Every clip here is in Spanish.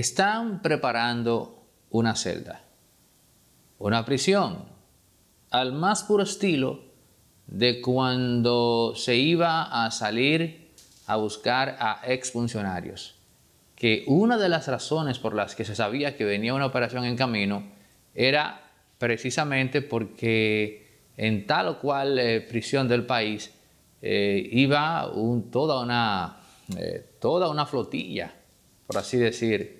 Están preparando una celda, una prisión, al más puro estilo de cuando se iba a salir a buscar a exfuncionarios. Que una de las razones por las que se sabía que venía una operación en camino era precisamente porque en tal o cual eh, prisión del país eh, iba toda, una, eh, toda una flotilla, por así decir,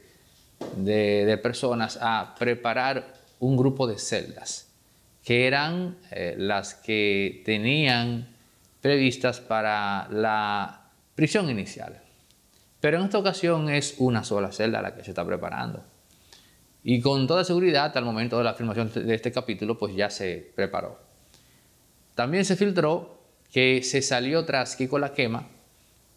de, personas a preparar un grupo de celdas, que eran eh, las que tenían previstas para la prisión inicial. Pero en esta ocasión es una sola celda la que se está preparando. Y con toda seguridad, al momento de la afirmación de este capítulo, pues ya se preparó. También se filtró que se salió tras Kiko la quema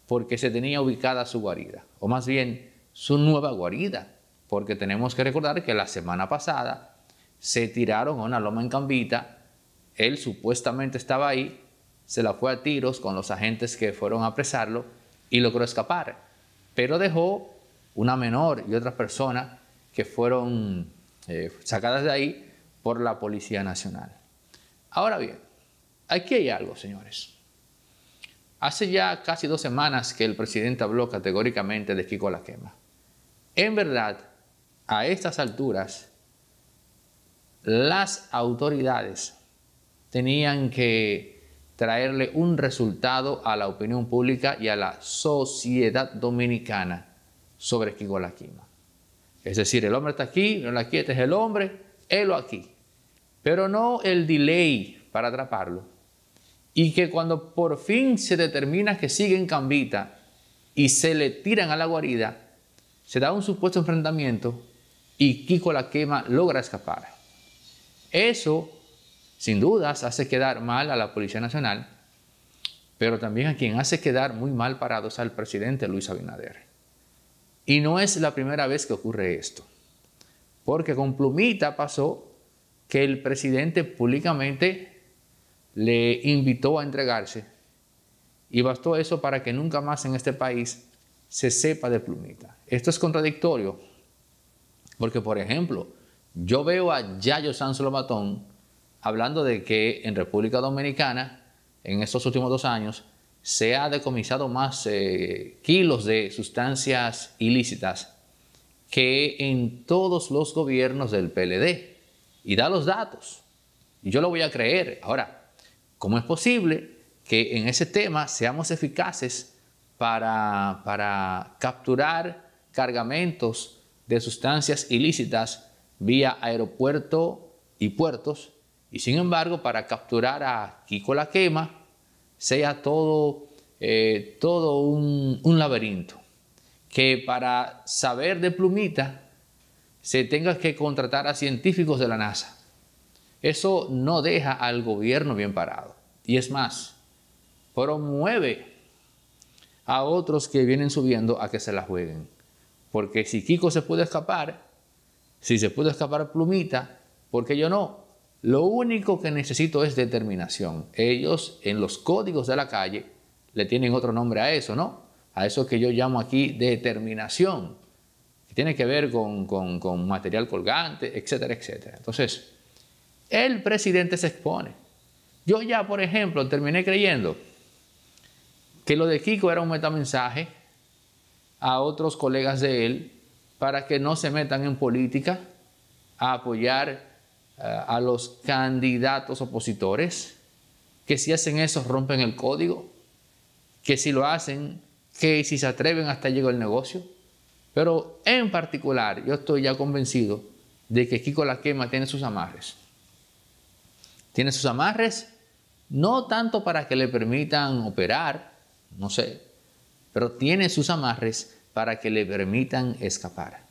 porque se tenía ubicada su guarida, o más bien su nueva guarida, porque tenemos que recordar que la semana pasada se tiraron a una loma en Cambita, él supuestamente estaba ahí, se la fue a tiros con los agentes que fueron a apresarlo y logró escapar, pero dejó una menor y otra persona que fueron eh, sacadas de ahí por la Policía Nacional. Ahora bien, aquí hay algo, señores. Hace ya casi dos semanas que el presidente habló categóricamente de Kiko La Quema. En verdad, a estas alturas, las autoridades tenían que traerle un resultado a la opinión pública y a la sociedad dominicana sobre Kiko Es decir, el hombre está aquí, no la este es el hombre, lo aquí. Pero no el delay para atraparlo. Y que cuando por fin se determina que sigue en cambita y se le tiran a la guarida, se da un supuesto enfrentamiento y Kiko la quema logra escapar. Eso, sin dudas, hace quedar mal a la Policía Nacional, pero también a quien hace quedar muy mal parados al presidente Luis Abinader. Y no es la primera vez que ocurre esto, porque con Plumita pasó que el presidente públicamente le invitó a entregarse y bastó eso para que nunca más en este país se sepa de Plumita. Esto es contradictorio porque, por ejemplo, yo veo a Yayo Sanz Matón hablando de que en República Dominicana, en estos últimos dos años, se ha decomisado más eh, kilos de sustancias ilícitas que en todos los gobiernos del PLD. Y da los datos. Y yo lo voy a creer. Ahora, ¿cómo es posible que en ese tema seamos eficaces para, para capturar cargamentos de sustancias ilícitas vía aeropuerto y puertos, y sin embargo para capturar a Kiko la Quema sea todo, eh, todo un, un laberinto, que para saber de plumita se tenga que contratar a científicos de la NASA. Eso no deja al gobierno bien parado. Y es más, promueve a otros que vienen subiendo a que se la jueguen. Porque si Kiko se puede escapar, si se puede escapar Plumita, porque yo no? Lo único que necesito es determinación. Ellos en los códigos de la calle le tienen otro nombre a eso, ¿no? A eso que yo llamo aquí determinación, que tiene que ver con, con, con material colgante, etcétera, etcétera. Entonces, el presidente se expone. Yo ya, por ejemplo, terminé creyendo que lo de Kiko era un metamensaje a otros colegas de él para que no se metan en política a apoyar eh, a los candidatos opositores, que si hacen eso rompen el código, que si lo hacen, que si se atreven hasta llegar el negocio. Pero en particular, yo estoy ya convencido de que Kiko La Quema tiene sus amarres. Tiene sus amarres, no tanto para que le permitan operar, no sé, pero tiene sus amarres para que le permitan escapar.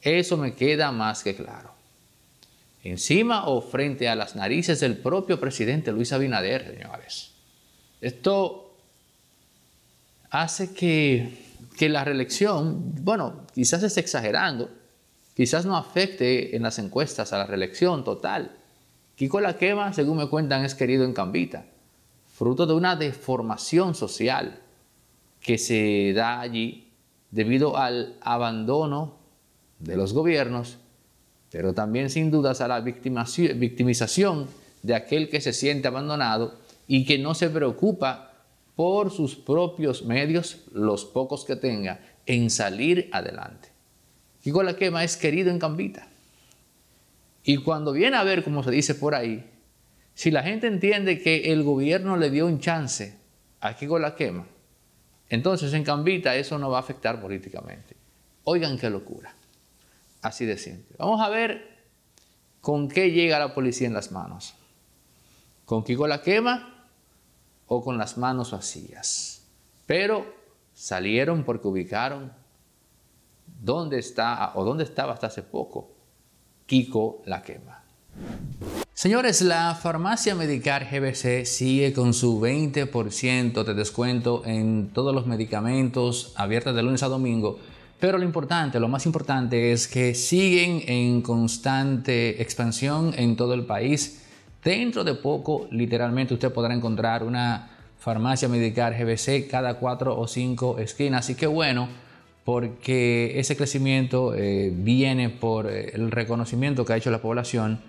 Eso me queda más que claro. Encima o frente a las narices del propio presidente Luis Abinader, señores. Esto hace que, la reelección, bueno, quizás es exagerando, quizás no afecte en las encuestas a la reelección total. Kiko La Quema, según me cuentan, es querido en Cambita, fruto de una deformación social que se da allí debido al abandono de los gobiernos, pero también sin dudas a la victimización de aquel que se siente abandonado y que no se preocupa por sus propios medios, los pocos que tenga, en salir adelante. Igual es querido en Campita. Y cuando viene a ver, como se dice por ahí, si la gente entiende que el gobierno le dio un chance a Kiko quema, entonces, en Cambita eso no va a afectar políticamente. Oigan qué locura. Así de simple. Vamos a ver con qué llega la policía en las manos. ¿Con Kiko la quema o con las manos vacías? Pero salieron porque ubicaron dónde está o dónde estaba hasta hace poco Kiko la quema. Señores, la farmacia Medicar GBC sigue con su 20% de descuento en todos los medicamentos abiertos de lunes a domingo. Pero lo importante, lo más importante es que siguen en constante expansión en todo el país. Dentro de poco, literalmente, usted podrá encontrar una farmacia Medicar GBC cada cuatro o cinco esquinas. Así que bueno, porque ese crecimiento eh, viene por eh, el reconocimiento que ha hecho la población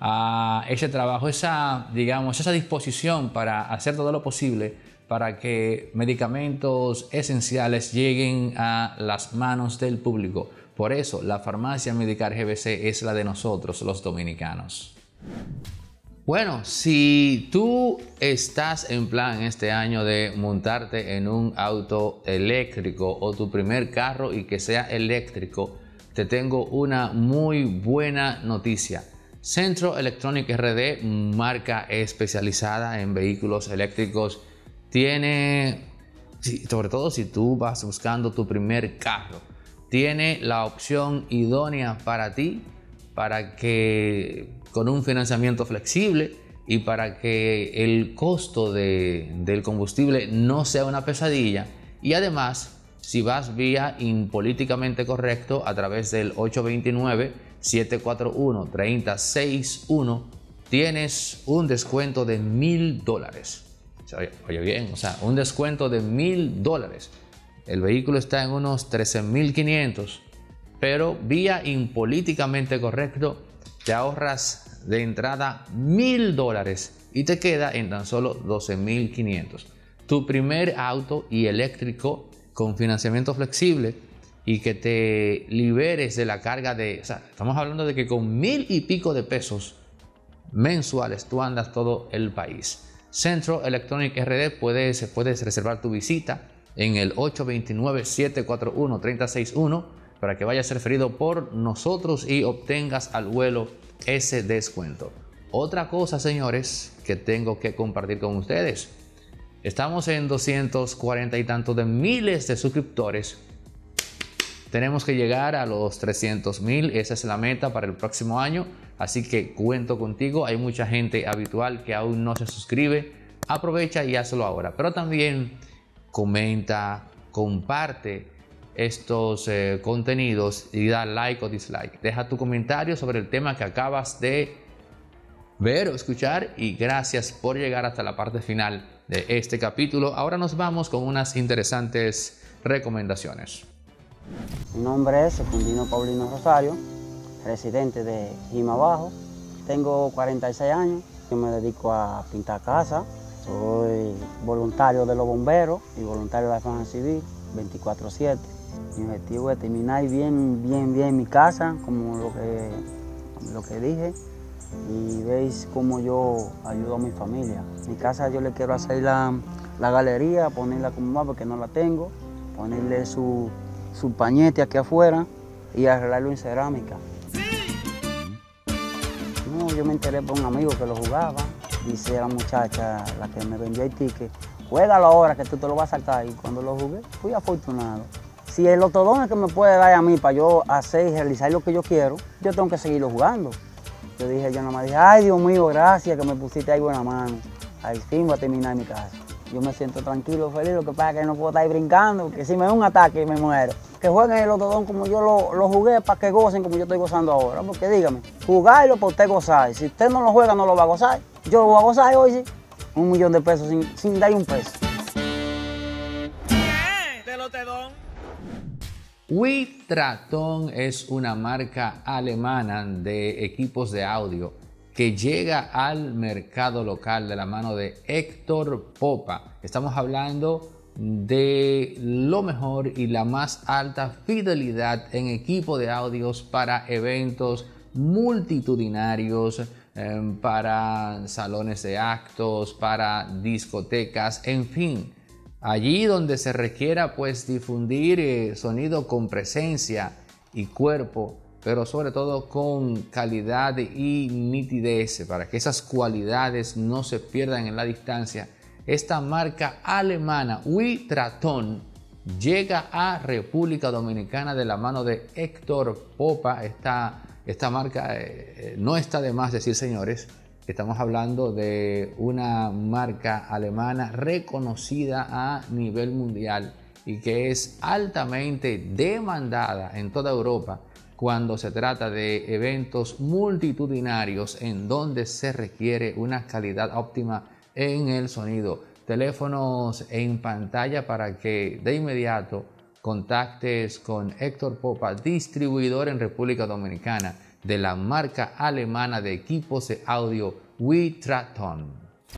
a ese trabajo, esa, digamos, esa disposición para hacer todo lo posible para que medicamentos esenciales lleguen a las manos del público. Por eso, la farmacia Medicar GBC es la de nosotros, los dominicanos. Bueno, si tú estás en plan este año de montarte en un auto eléctrico o tu primer carro y que sea eléctrico, te tengo una muy buena noticia Centro Electronic RD, marca especializada en vehículos eléctricos, tiene, sobre todo si tú vas buscando tu primer carro, tiene la opción idónea para ti, para que con un financiamiento flexible y para que el costo del combustible no sea una pesadilla. Y además, si vas vía impolíticamente correcto a través del 829, 741-3061, tienes un descuento de mil dólares. Oye, bien, o sea, un descuento de mil dólares. El vehículo está en unos 13.500, pero vía impolíticamente correcto, te ahorras de entrada mil dólares y te queda en tan solo 12.500. Tu primer auto y eléctrico con financiamiento flexible y que te liberes de la carga de... O estamos hablando de que con mil y pico de pesos mensuales tú andas todo el país. Centro Electronic RD puedes, puedes reservar tu visita en el 829-741-361 para que vayas ferido por nosotros y obtengas al vuelo ese descuento. Otra cosa, señores, que tengo que compartir con ustedes. Estamos en 240 y tanto de miles de suscriptores tenemos que llegar a los 300 mil, esa es la meta para el próximo año, así que cuento contigo, hay mucha gente habitual que aún no se suscribe, aprovecha y hazlo ahora, pero también comenta, comparte estos eh, contenidos y da like o dislike. Deja tu comentario sobre el tema que acabas de ver o escuchar y gracias por llegar hasta la parte final de este capítulo. Ahora nos vamos con unas interesantes recomendaciones. Mi nombre es Secundino Paulino Rosario, residente de Gima Bajo. Tengo 46 años, yo me dedico a pintar casa, soy voluntario de los bomberos y voluntario de la Defensa Civil 24-7. Mi objetivo es terminar bien, bien, bien mi casa, como lo que, lo que dije, y veis cómo yo ayudo a mi familia. Mi casa yo le quiero hacer la, la galería, ponerla como más porque no la tengo, ponerle su su pañete aquí afuera y arreglarlo en cerámica. No, yo me enteré por un amigo que lo jugaba. Dice la muchacha, la que me vendió el ticket, la ahora que tú te lo vas a saltar. Y cuando lo jugué, fui afortunado. Si el otro es que me puede dar a mí para yo hacer y realizar lo que yo quiero, yo tengo que seguirlo jugando. Yo dije, yo nada más dije, ay Dios mío, gracias que me pusiste ahí buena mano. Al fin voy a terminar mi casa. Yo me siento tranquilo, feliz, lo que pasa es que no puedo estar ahí brincando, que si me da un ataque me muero. Que jueguen el otodón como yo lo, jugué para que gocen como yo estoy gozando ahora. Porque dígame, jugarlo para usted gozar. Si usted no lo juega, no lo va a gozar. Yo lo voy a gozar hoy sí. Un millón de pesos sin, sin dar un peso. ¿Qué? Eh, del es una marca alemana de equipos de audio que llega al mercado local de la mano de Héctor Popa. Estamos hablando de lo mejor y la más alta fidelidad en equipo de audios para eventos multitudinarios, em, para salones de actos, para discotecas, en fin. Allí donde se requiera pues difundir eh, sonido con presencia y cuerpo pero sobre todo con calidad y nitidez para que esas cualidades no se pierdan en la distancia. Esta marca alemana Witraton llega a República Dominicana de la mano de Héctor Popa. Esta, esta marca eh, eh, no está de más decir, señores, estamos hablando de una marca alemana reconocida a nivel mundial y que es altamente demandada en toda Europa cuando se trata de eventos multitudinarios en donde se requiere una calidad óptima en el sonido. Teléfonos en pantalla para que de inmediato contactes con Héctor Popa, distribuidor en República Dominicana de la marca alemana de equipos de audio WeTraton.